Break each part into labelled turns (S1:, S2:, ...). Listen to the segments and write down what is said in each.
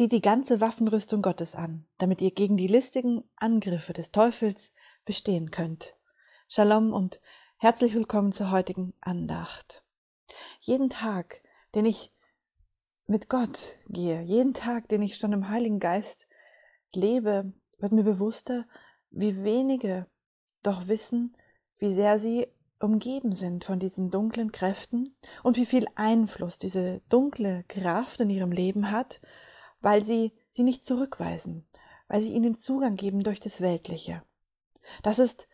S1: Zieht die ganze Waffenrüstung Gottes an, damit ihr gegen die listigen Angriffe des Teufels bestehen könnt. Shalom und herzlich willkommen zur heutigen Andacht. Jeden Tag, den ich mit Gott gehe, jeden Tag, den ich schon im Heiligen Geist lebe, wird mir bewusster, wie wenige doch wissen, wie sehr sie umgeben sind von diesen dunklen Kräften und wie viel Einfluss diese dunkle Kraft in ihrem Leben hat weil sie sie nicht zurückweisen, weil sie ihnen Zugang geben durch das Weltliche. Das ist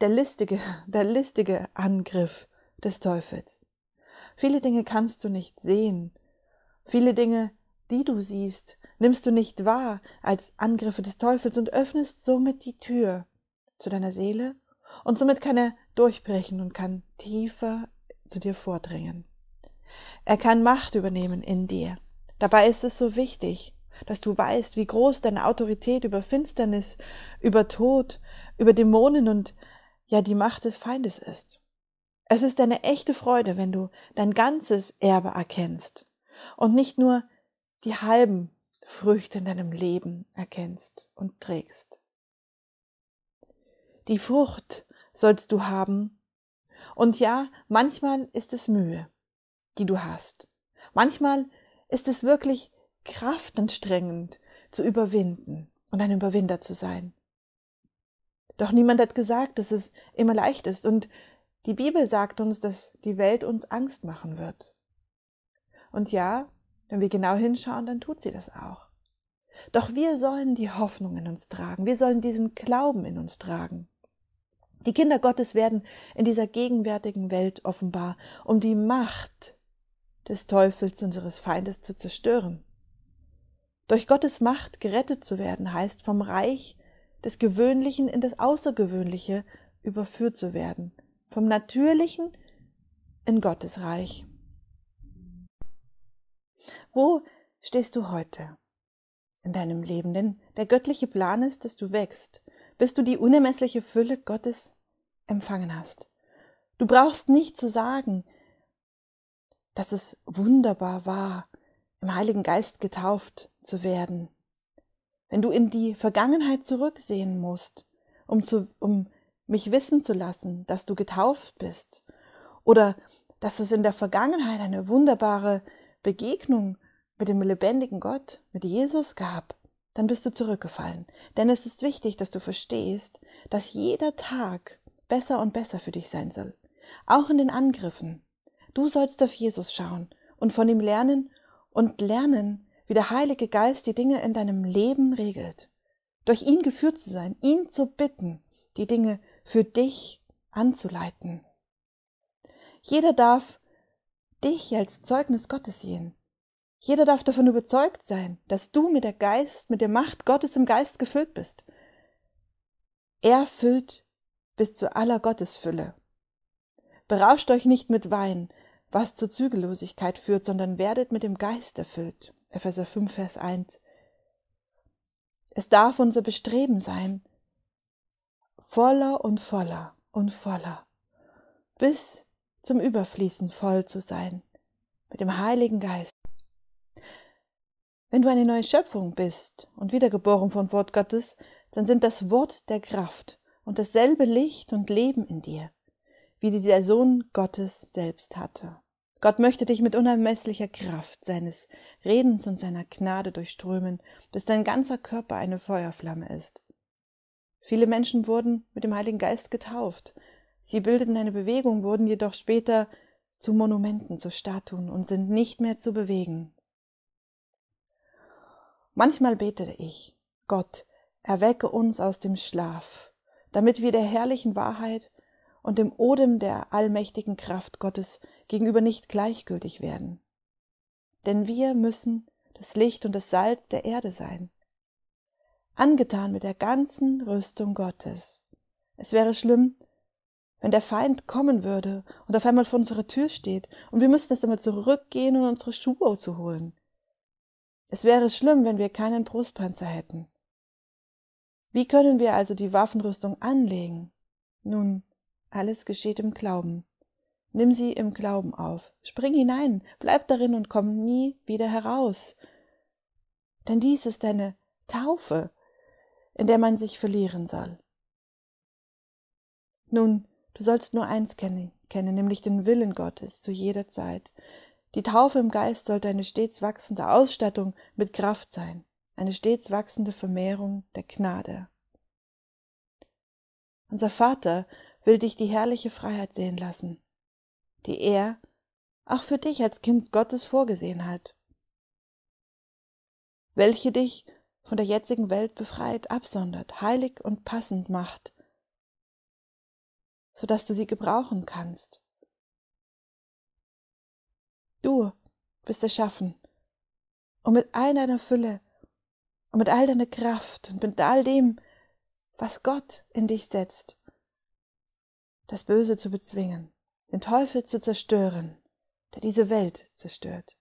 S1: der listige, der listige Angriff des Teufels. Viele Dinge kannst du nicht sehen. Viele Dinge, die du siehst, nimmst du nicht wahr als Angriffe des Teufels und öffnest somit die Tür zu deiner Seele und somit kann er durchbrechen und kann tiefer zu dir vordringen. Er kann Macht übernehmen in dir. Dabei ist es so wichtig, dass du weißt, wie groß deine Autorität über Finsternis, über Tod, über Dämonen und ja die Macht des Feindes ist. Es ist eine echte Freude, wenn du dein ganzes Erbe erkennst und nicht nur die halben Früchte in deinem Leben erkennst und trägst. Die Frucht sollst du haben. Und ja, manchmal ist es Mühe, die du hast. Manchmal ist es wirklich kraftanstrengend zu überwinden und ein Überwinder zu sein. Doch niemand hat gesagt, dass es immer leicht ist, und die Bibel sagt uns, dass die Welt uns Angst machen wird. Und ja, wenn wir genau hinschauen, dann tut sie das auch. Doch wir sollen die Hoffnung in uns tragen, wir sollen diesen Glauben in uns tragen. Die Kinder Gottes werden in dieser gegenwärtigen Welt offenbar, um die Macht des Teufels, unseres Feindes zu zerstören. Durch Gottes Macht gerettet zu werden heißt vom Reich des Gewöhnlichen in das Außergewöhnliche überführt zu werden, vom Natürlichen in Gottes Reich. Wo stehst du heute in deinem Leben? Denn der göttliche Plan ist, dass du wächst, bis du die unermessliche Fülle Gottes empfangen hast. Du brauchst nicht zu sagen, dass es wunderbar war, im Heiligen Geist getauft zu werden. Wenn du in die Vergangenheit zurücksehen musst, um, zu, um mich wissen zu lassen, dass du getauft bist, oder dass es in der Vergangenheit eine wunderbare Begegnung mit dem lebendigen Gott, mit Jesus gab, dann bist du zurückgefallen. Denn es ist wichtig, dass du verstehst, dass jeder Tag besser und besser für dich sein soll. Auch in den Angriffen. Du sollst auf Jesus schauen und von ihm lernen und lernen, wie der Heilige Geist die Dinge in deinem Leben regelt. Durch ihn geführt zu sein, ihn zu bitten, die Dinge für dich anzuleiten. Jeder darf dich als Zeugnis Gottes sehen. Jeder darf davon überzeugt sein, dass du mit der Geist, mit der Macht Gottes im Geist gefüllt bist. Er füllt bis zu aller Gottesfülle. Berauscht euch nicht mit Wein, was zur Zügellosigkeit führt, sondern werdet mit dem Geist erfüllt. Epheser 5, Vers 1. Es darf unser Bestreben sein, voller und voller und voller, bis zum Überfließen voll zu sein, mit dem Heiligen Geist. Wenn du eine neue Schöpfung bist und wiedergeboren vom Wort Gottes, dann sind das Wort der Kraft und dasselbe Licht und Leben in dir wie die der Sohn Gottes selbst hatte. Gott möchte dich mit unermesslicher Kraft seines Redens und seiner Gnade durchströmen, bis dein ganzer Körper eine Feuerflamme ist. Viele Menschen wurden mit dem Heiligen Geist getauft. Sie bildeten eine Bewegung, wurden jedoch später zu Monumenten, zu Statuen und sind nicht mehr zu bewegen. Manchmal bete ich, Gott, erwecke uns aus dem Schlaf, damit wir der herrlichen Wahrheit und dem Odem der allmächtigen Kraft Gottes gegenüber nicht gleichgültig werden. Denn wir müssen das Licht und das Salz der Erde sein. Angetan mit der ganzen Rüstung Gottes. Es wäre schlimm, wenn der Feind kommen würde und auf einmal vor unserer Tür steht und wir müssten erst einmal zurückgehen, um unsere Schuhe zu holen. Es wäre schlimm, wenn wir keinen Brustpanzer hätten. Wie können wir also die Waffenrüstung anlegen? Nun, alles geschieht im Glauben. Nimm sie im Glauben auf. Spring hinein, bleib darin und komm nie wieder heraus. Denn dies ist eine Taufe, in der man sich verlieren soll. Nun, du sollst nur eins kennen, kennen nämlich den Willen Gottes zu jeder Zeit. Die Taufe im Geist sollte eine stets wachsende Ausstattung mit Kraft sein, eine stets wachsende Vermehrung der Gnade. Unser Vater will dich die herrliche Freiheit sehen lassen, die er auch für dich als Kind Gottes vorgesehen hat, welche dich von der jetzigen Welt befreit, absondert, heilig und passend macht, so dass du sie gebrauchen kannst. Du bist erschaffen, und mit all deiner Fülle und mit all deiner Kraft und mit all dem, was Gott in dich setzt, das Böse zu bezwingen, den Teufel zu zerstören, der diese Welt zerstört,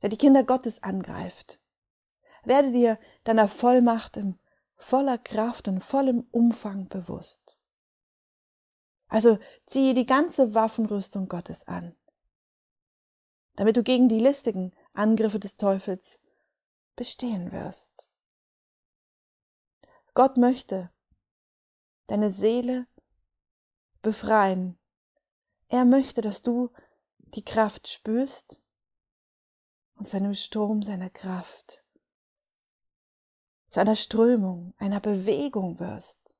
S1: der die Kinder Gottes angreift. Werde dir deiner Vollmacht in voller Kraft und vollem Umfang bewusst. Also ziehe die ganze Waffenrüstung Gottes an, damit du gegen die listigen Angriffe des Teufels bestehen wirst. Gott möchte deine Seele befreien. Er möchte, dass du die Kraft spürst und zu einem Sturm seiner Kraft, zu einer Strömung, einer Bewegung wirst,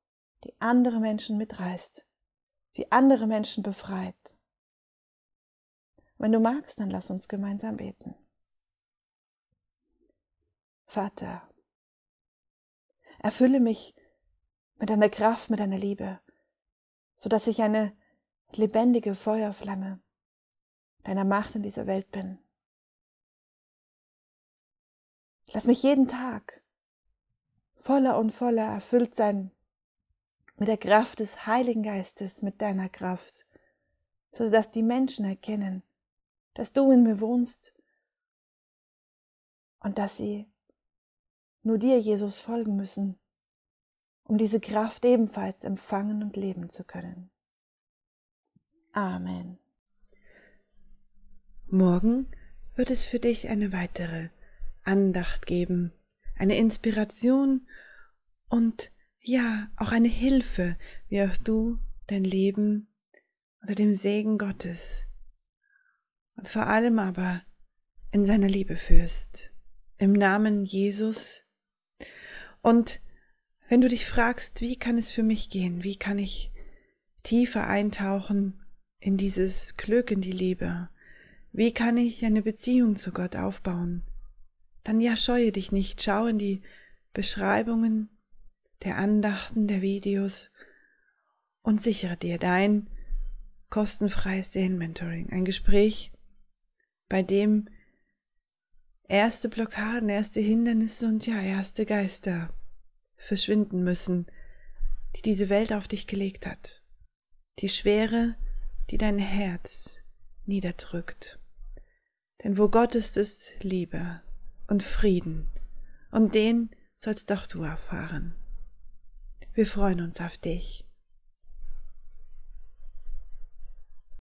S1: die andere Menschen mitreißt, die andere Menschen befreit. Wenn du magst, dann lass uns gemeinsam beten. Vater, erfülle mich mit deiner Kraft, mit deiner Liebe, so dass ich eine lebendige Feuerflamme deiner Macht in dieser Welt bin. Lass mich jeden Tag voller und voller erfüllt sein mit der Kraft des Heiligen Geistes, mit deiner Kraft, so dass die Menschen erkennen, dass du in mir wohnst und dass sie nur dir, Jesus, folgen müssen, um diese Kraft ebenfalls empfangen und leben zu können. Amen. Morgen wird es für dich eine weitere Andacht geben, eine Inspiration und ja, auch eine Hilfe, wie auch du dein Leben unter dem Segen Gottes und vor allem aber in seiner Liebe führst. Im Namen Jesus. Und wenn du dich fragst, wie kann es für mich gehen, wie kann ich tiefer eintauchen in dieses Glück, in die Liebe, wie kann ich eine Beziehung zu Gott aufbauen, dann ja scheue dich nicht, schau in die Beschreibungen der Andachten, der Videos und sichere dir dein kostenfreies Seelenmentoring, ein Gespräch, bei dem erste Blockaden, erste Hindernisse und ja, erste Geister verschwinden müssen, die diese Welt auf dich gelegt hat, die Schwere, die dein Herz niederdrückt. Denn wo Gott ist, ist Liebe und Frieden, und den sollst auch du erfahren. Wir freuen uns auf dich.